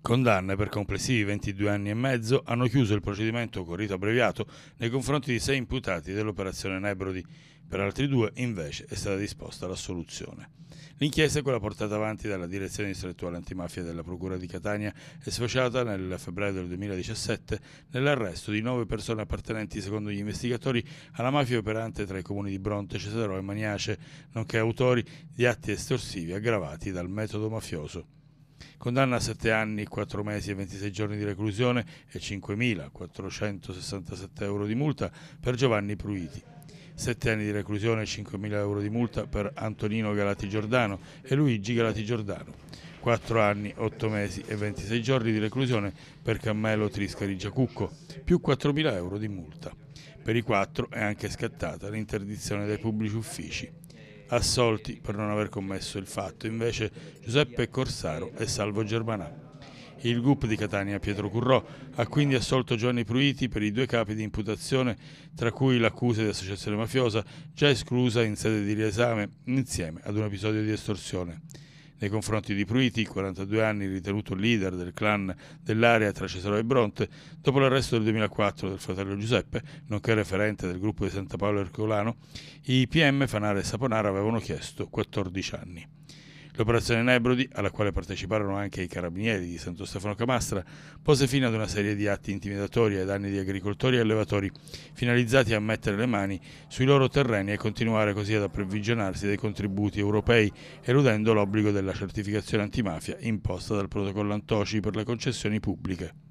Condanne per complessivi 22 anni e mezzo hanno chiuso il procedimento con rito abbreviato nei confronti di sei imputati dell'operazione Nebrodi. Per altri due, invece, è stata disposta l'assoluzione. L'inchiesta è quella portata avanti dalla direzione distrettuale antimafia della Procura di Catania e sfociata nel febbraio del 2017 nell'arresto di nove persone appartenenti, secondo gli investigatori, alla mafia operante tra i comuni di Bronte, Cesarò e Maniace, nonché autori di atti estorsivi aggravati dal metodo mafioso. Condanna a 7 anni, 4 mesi e 26 giorni di reclusione e 5.467 euro di multa per Giovanni Pruiti. 7 anni di reclusione e 5.000 euro di multa per Antonino Galati Giordano e Luigi Galati Giordano. 4 anni, 8 mesi e 26 giorni di reclusione per Cammelo Triscari Giacucco, più 4.000 euro di multa. Per i quattro è anche scattata l'interdizione dai pubblici uffici assolti per non aver commesso il fatto, invece Giuseppe Corsaro e Salvo Germanà. Il GUP di Catania Pietro Currò ha quindi assolto Giovanni Pruiti per i due capi di imputazione, tra cui l'accusa di associazione mafiosa, già esclusa in sede di riesame insieme ad un episodio di estorsione nei confronti di Pruiti, 42 anni, ritenuto leader del clan dell'area tra Cesaro e Bronte, dopo l'arresto del 2004 del fratello Giuseppe, nonché referente del gruppo di Santa Paolo Ercolano, i PM Fanara e Saponara avevano chiesto 14 anni. L'operazione Nebrodi, alla quale parteciparono anche i carabinieri di Santo Stefano Camastra, pose fine ad una serie di atti intimidatori ai danni di agricoltori e allevatori, finalizzati a mettere le mani sui loro terreni e continuare così ad approvvigionarsi dei contributi europei, eludendo l'obbligo della certificazione antimafia imposta dal protocollo Antoci per le concessioni pubbliche.